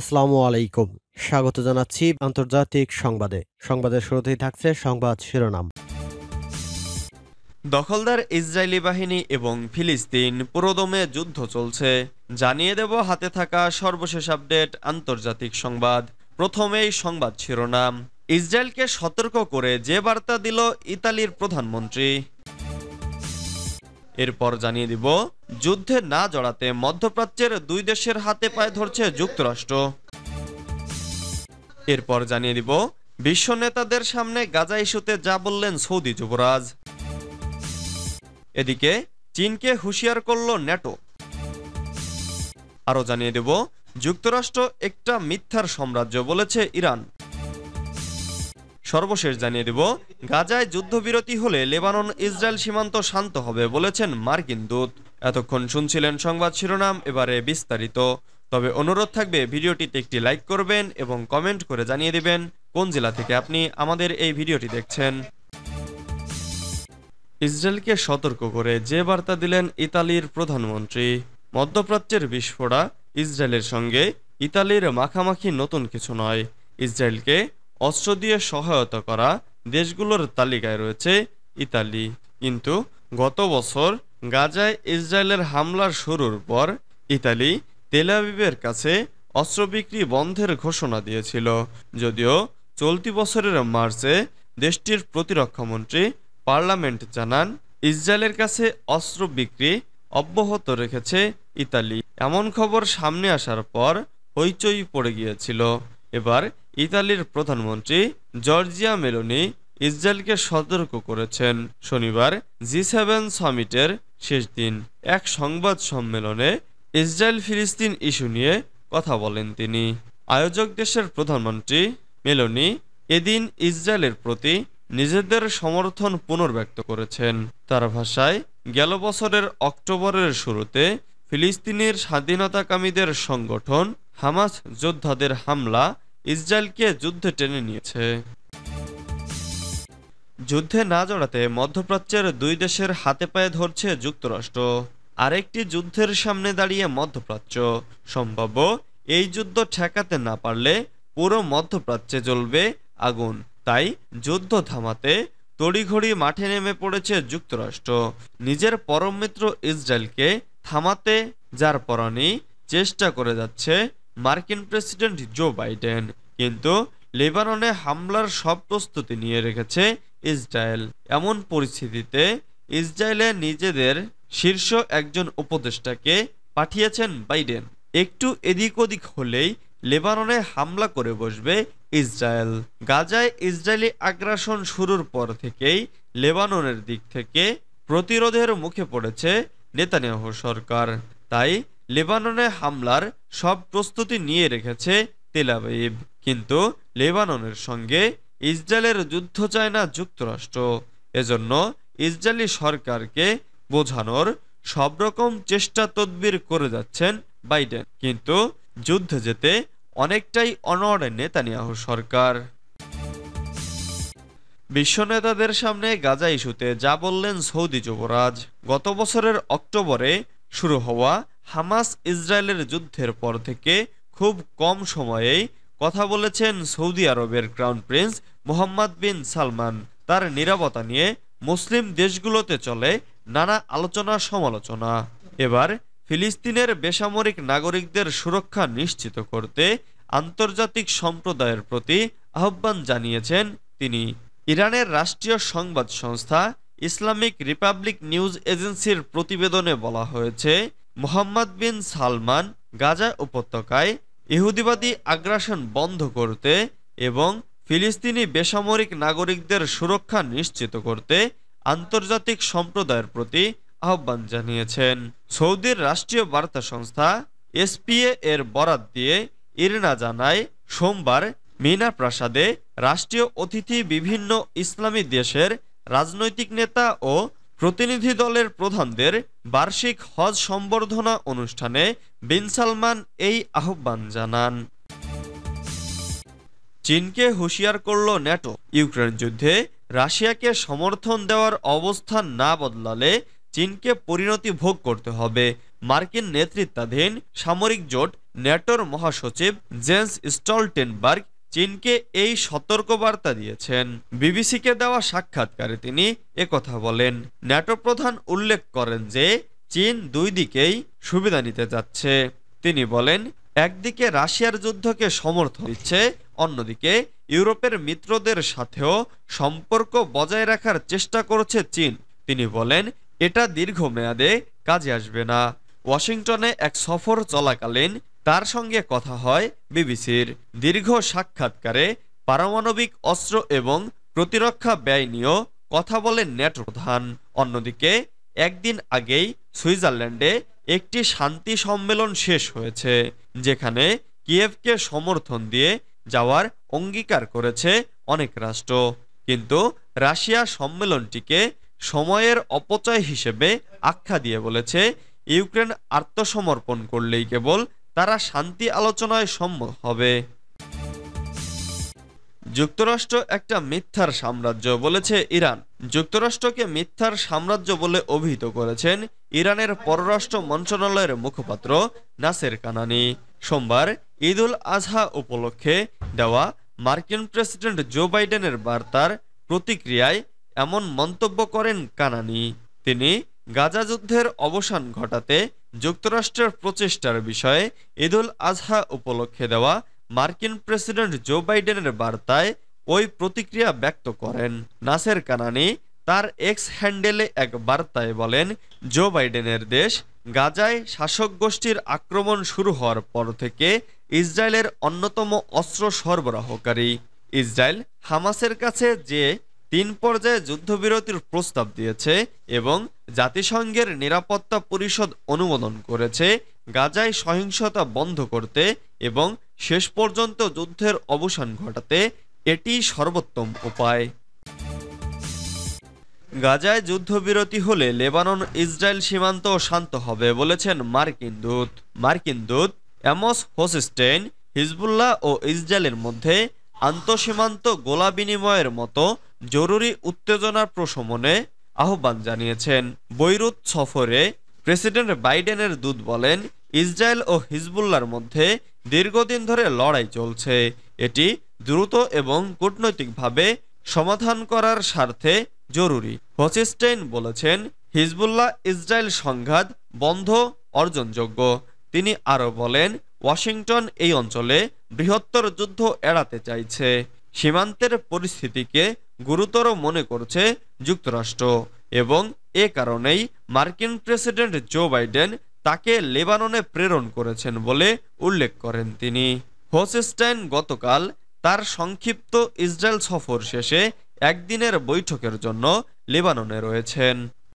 আসসালামু আলাইকুম স্বাগত জানাচ্ছি আন্তর্জাতিক সংবাদে সংবাদের শুরুতেই থাকছে সংবাদ শিরোনাম দখলদার ইসরায়েলি বাহিনী এবং ফিলিস্তিন পুরোদমে যুদ্ধ চলছে জানিয়ে দেব হাতে থাকা সর্বশেষ আপডেট আন্তর্জাতিক সংবাদ প্রথমেই সংবাদ শিরোনাম ইসরায়েলকে সতর্ক করে যে বার্তা দিল ইতালির প্রধানমন্ত্রী এরপর জানিয়ে দিব যুদ্ধে না জড়াতে মধ্যপ্রাচ্যের দুই দেশের হাতে পায়ে ধরছে যুক্তরাষ্ট্র এরপর জানিয়ে দিব বিশ্ব নেতাদের সামনে গাজা ইস্যুতে যা বললেন সৌদি যুবরাজ এদিকে চীনকে হুঁশিয়ার করল ন্যাটো আরও জানিয়ে দেব যুক্তরাষ্ট্র একটা মিথ্যার সাম্রাজ্য বলেছে ইরান সর্বশেষ জানিয়ে দেব গাজায় যুদ্ধবিরতি হলে লেবানন ইসরায়েল সীমান্ত শান্ত হবে বলেছেন মার্কিন দূত এতক্ষণ শুনছিলেন সংবাদ শিরোনাম এবারে বিস্তারিত তবে অনুরোধ থাকবে ভিডিওটিতে একটি লাইক করবেন এবং কমেন্ট করে জানিয়ে দেবেন কোন জেলা থেকে আপনি আমাদের এই ভিডিওটি দেখছেন ইসরায়েলকে সতর্ক করে যে বার্তা দিলেন ইতালির প্রধানমন্ত্রী মধ্যপ্রাচ্যের বিস্ফোরা ইসরায়েলের সঙ্গে ইতালির মাখামাখি নতুন কিছু নয় ইসরায়েলকে অস্ত্র দিয়ে সহায়তা করা দেশগুলোর তালিকায় রয়েছে ইতালি কিন্তু গত বছর গাজায় ইসরায়েলের হামলার শুরুর পর ইতালি তেলাবিবের কাছে অস্ত্র বিক্রি বন্ধের ঘোষণা দিয়েছিল যদিও চলতি বছরের মার্চে দেশটির প্রতিরক্ষামন্ত্রী পার্লামেন্ট জানান ইসরায়েলের কাছে অস্ত্র বিক্রি অব্যাহত রেখেছে ইতালি এমন খবর সামনে আসার পর হইচই পড়ে গিয়েছিল এবার ইতালির প্রধানমন্ত্রী জর্জিয়া মেলোনি ইসরায়েলকে সতর্ক করেছেন শনিবার জি সেভেন সামিটের শেষ দিন এক সংবাদ সম্মেলনে ইসরায়েল ফিলিস্তিন ইস্যু নিয়ে কথা বলেন তিনি আয়োজক দেশের প্রধানমন্ত্রী মেলোনি এদিন ইসরায়েলের প্রতি নিজেদের সমর্থন পুনর্ব্যক্ত করেছেন তার ভাষায় গেল বছরের অক্টোবরের শুরুতে ফিলিস্তিনের স্বাধীনতাকামীদের সংগঠন হামাস যোদ্ধাদের হামলা ইসরায়েলকে যুদ্ধে টেনে নিয়েছে যুদ্ধে না জড়াতে মধ্যপ্রাচ্যের দুই দেশের হাতে পায়ে ধরছে যুক্তরাষ্ট্র আরেকটি যুদ্ধের সামনে দাঁড়িয়ে মধ্যপ্রাচ্য সম্ভাব্য এই যুদ্ধ ঠেকাতে না পারলে পুরো মধ্যপ্রাচ্যে জ্বলবে আগুন তাই যুদ্ধ থামাতে তড়িঘড়ি মাঠে নেমে পড়েছে যুক্তরাষ্ট্র নিজের পরম মিত্র ইসরায়েলকে থামাতে যার পরানি চেষ্টা করে যাচ্ছে মার্কিন প্রেসিডেন্ট জো বাইডেন কিন্তু লেবাননে হামলার সব প্রস্তুতি নিয়ে রেখেছে ইসরায়েল এমন পরিস্থিতিতে ইসরায়েলে নিজেদের শীর্ষ একজন উপদেষ্টাকে পাঠিয়েছেন বাইডেন একটু এদিক ওদিক হলেই লেবাননে হামলা করে বসবে ইসরায়েল গাজায় ইসরায়েলি আগ্রাসন শুরুর পর থেকেই লেবাননের দিক থেকে প্রতিরোধের মুখে পড়েছে নেতানিয়াহ সরকার তাই লেবাননে হামলার সব প্রস্তুতি নিয়ে রেখেছে তেলাবিব কিন্তু লেবাননের সঙ্গে ইসরায়েলের যুদ্ধ চায় না যুক্তরাষ্ট্র এজন্য ইসরায়েলি সরকারকে বোঝানোর সব রকম চেষ্টা তদবির করে যাচ্ছেন বাইডেন কিন্তু যুদ্ধে যেতে অনেকটাই অনড়ে নেতানিয়াহু সরকার বিশ্ব নেতাদের সামনে গাজা ইস্যুতে যা বললেন সৌদি যুবরাজ গত বছরের অক্টোবরে শুরু হওয়া হামাস ইসরায়েলের যুদ্ধের পর থেকে খুব কম সময়েই কথা বলেছেন সৌদি আরবের crown prince Mohammed bin Salman তার নিরাপত্তা নিয়ে মুসলিম দেশগুলোতে চলে নানা আলোচনা সমালোচনা এবার ফিলিস্তিনের বেসামরিক নাগরিকদের সুরক্ষা নিশ্চিত করতে আন্তর্জাতিক সম্প্রদায়ের প্রতি আহ্বান জানিয়েছেন তিনি ইরানের রাষ্ট্রীয় সংবাদ সংস্থা ইসলামিক রিপাবলিক নিউজ এজেন্সির প্রতিবেদনে বলা হয়েছে মোহাম্মদ বিন সালমান গাজা উপত্যকায় ইহুদিবাদী আগ্রাসন বন্ধ করতে এবং ফিলিস্তিনি বেসামরিক নাগরিকদের সুরক্ষা নিশ্চিত করতে আন্তর্জাতিক সম্প্রদায়ের প্রতি আহ্বান জানিয়েছেন সৌদির রাষ্ট্রীয় বার্তা সংস্থা এসপিএ এর বরাত দিয়ে ইরনা জানায় সোমবার মিনা প্রাসাদে রাষ্ট্রীয় অতিথি বিভিন্ন ইসলামী দেশের রাজনৈতিক নেতা ও প্রতিনিধি দলের প্রধানদের বার্ষিক হজ সম্বর্ধনা অনুষ্ঠানে বিন সালমান এই আহ্বান জানান চীনকে হুঁশিয়ার করল ন্যাটো ইউক্রেন যুদ্ধে রাশিয়াকে সমর্থন দেওয়ার অবস্থান না বদলালে চীনকে পরিণতি ভোগ করতে হবে মার্কিন নেতৃত্বাধীন সামরিক জোট ন্যাটোর মহাসচিব জেন্স স্টলটেনবার্গ চীনকে এই সতর্কবার্তা দিয়েছেন বিবিসিকে দেওয়া সাক্ষাৎকারে তিনি একথা বলেন ন্যাটো প্রধান উল্লেখ করেন যে চীন দুই দিকেই সুবিধা নিতে যাচ্ছে তিনি বলেন একদিকে রাশিয়ার যুদ্ধকে সমর্থন দিচ্ছে অন্যদিকে ইউরোপের মিত্রদের সাথেও সম্পর্ক বজায় রাখার চেষ্টা করছে চীন তিনি বলেন এটা দীর্ঘমেয়াদে কাজে আসবে না ওয়াশিংটনে এক সফর চলাকালীন তার সঙ্গে কথা হয় বিবিসির দীর্ঘ সাক্ষাৎকারে পারমাণবিক অস্ত্র এবং প্রতিরক্ষা ব্যয় নিয়েও কথা বলেন নেট প্রধান অন্যদিকে একদিন আগেই সুইজারল্যান্ডে একটি শান্তি সম্মেলন শেষ হয়েছে যেখানে কিয়েভকে সমর্থন দিয়ে যাওয়ার অঙ্গীকার করেছে অনেক রাষ্ট্র কিন্তু রাশিয়া সম্মেলনটিকে সময়ের অপচয় হিসেবে আখ্যা দিয়ে বলেছে ইউক্রেন আত্মসমর্পণ করলেই কেবল তারা শান্তি আলোচনায় সম্ম হবে যুক্তরাষ্ট্র একটা মিথ্যার সাম্রাজ্য বলেছে ইরান যুক্তরাষ্ট্রকে মিথ্যার সাম্রাজ্য বলে অভিহিত করেছেন ইরানের পররাষ্ট্র মন্ত্রণালয়ের মুখপাত্র নাসের কানানি সোমবার ঈদ উল আজহা উপলক্ষে দেওয়া মার্কিন প্রেসিডেন্ট জো বাইডেনের বার্তার প্রতিক্রিয়ায় এমন মন্তব্য করেন কানানি তিনি গাজা যুদ্ধের অবসান ঘটাতে যুক্তরাষ্ট্রের প্রচেষ্টার বিষয়ে ঈদুল আজহা উপলক্ষে দেওয়া মার্কিন প্রেসিডেন্ট জো বাইডেনের বার্তায় ওই প্রতিক্রিয়া ব্যক্ত করেন নাসের কানানি তার এক্স হ্যান্ডেলে এক বার্তায় বলেন জো বাইডেনের দেশ গাজায় শাসক গোষ্ঠীর আক্রমণ শুরু হওয়ার পর থেকে ইসরায়েলের অন্যতম অস্ত্র সরবরাহকারী ইসরায়েল হামাসের কাছে যে তিন পর্যায়ে যুদ্ধবিরতির প্রস্তাব দিয়েছে এবং জাতিসংঘের নিরাপত্তা পরিষদ অনুমোদন করেছে গাজায় সহিংসতা বন্ধ করতে এবং শেষ পর্যন্ত যুদ্ধের অবসান ঘটাতে এটি সর্বোত্তম উপায় গাজায় যুদ্ধবিরতি হলে লেবানন ইসরায়েল সীমান্ত শান্ত হবে বলেছেন মার্কিন দূত মার্কিন দূত অ্যামস হোসিস্টেন হিজবুল্লাহ ও ইসরায়েলের মধ্যে আন্তঃসীমান্ত গোলা বিনিময়ের মতো জরুরি উত্তেজনার প্রশমনে আহ্বান জানিয়েছেন বৈরুত সফরে প্রেসিডেন্ট বাইডেনের দূত বলেন ইসরায়েল ও হিজবুল্লার মধ্যে দীর্ঘদিন ধরে লড়াই চলছে এটি দ্রুত এবং কূটনৈতিকভাবে সমাধান করার স্বার্থে জরুরি হচিস্টেইন বলেছেন হিজবুল্লাহ ইসরায়েল সংঘাত বন্ধ অর্জনযোগ্য তিনি আরও বলেন ওয়াশিংটন এই অঞ্চলে বৃহত্তর যুদ্ধ এড়াতে চাইছে সীমান্তের পরিস্থিতিকে গুরুতর মনে করছে যুক্তরাষ্ট্র এবং এ কারণেই মার্কিন প্রেসিডেন্ট জো বাইডেন তাকে লেবাননে প্রেরণ করেছেন বলে উল্লেখ করেন তিনি হোসেস্টাইন গতকাল তার সংক্ষিপ্ত ইসরায়েল সফর শেষে একদিনের বৈঠকের জন্য লেবাননে রয়েছেন